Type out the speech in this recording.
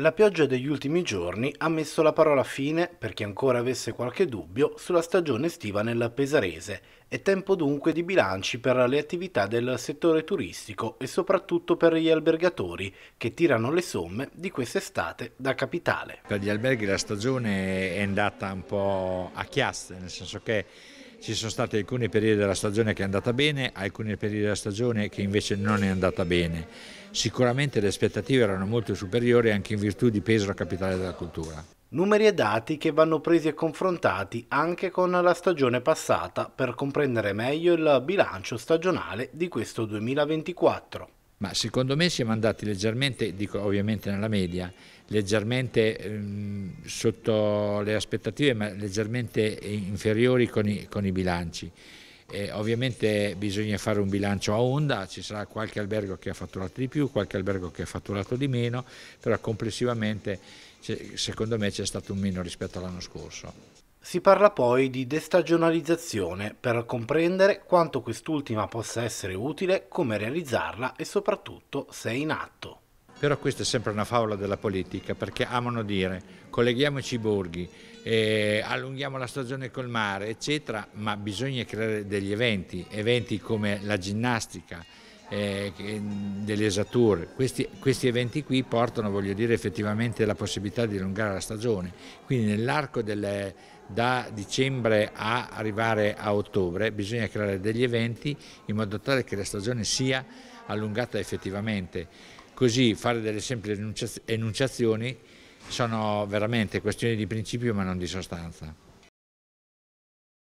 La pioggia degli ultimi giorni ha messo la parola fine, per chi ancora avesse qualche dubbio, sulla stagione estiva nel Pesarese. È tempo dunque di bilanci per le attività del settore turistico e soprattutto per gli albergatori che tirano le somme di quest'estate da capitale. Per gli alberghi la stagione è andata un po' a chiaste, nel senso che ci sono stati alcuni periodi della stagione che è andata bene, alcuni periodi della stagione che invece non è andata bene. Sicuramente le aspettative erano molto superiori anche in virtù di Pesaro capitale della cultura. Numeri e dati che vanno presi e confrontati anche con la stagione passata per comprendere meglio il bilancio stagionale di questo 2024 ma secondo me siamo andati leggermente, dico ovviamente nella media, leggermente ehm, sotto le aspettative, ma leggermente inferiori con i, con i bilanci. E eh, ovviamente bisogna fare un bilancio a onda, ci sarà qualche albergo che ha fatturato di più, qualche albergo che ha fatturato di meno, però complessivamente secondo me c'è stato un meno rispetto all'anno scorso. Si parla poi di destagionalizzazione per comprendere quanto quest'ultima possa essere utile, come realizzarla e soprattutto se è in atto. Però questa è sempre una favola della politica perché amano dire colleghiamoci i borghi, eh, allunghiamo la stagione col mare, eccetera, ma bisogna creare degli eventi, eventi come la ginnastica, eh, delle esature. Questi, questi, eventi qui portano, voglio dire, effettivamente la possibilità di allungare la stagione. Quindi nell'arco delle, da dicembre a arrivare a ottobre bisogna creare degli eventi in modo tale che la stagione sia allungata effettivamente. Così fare delle semplici enunciazioni sono veramente questioni di principio ma non di sostanza.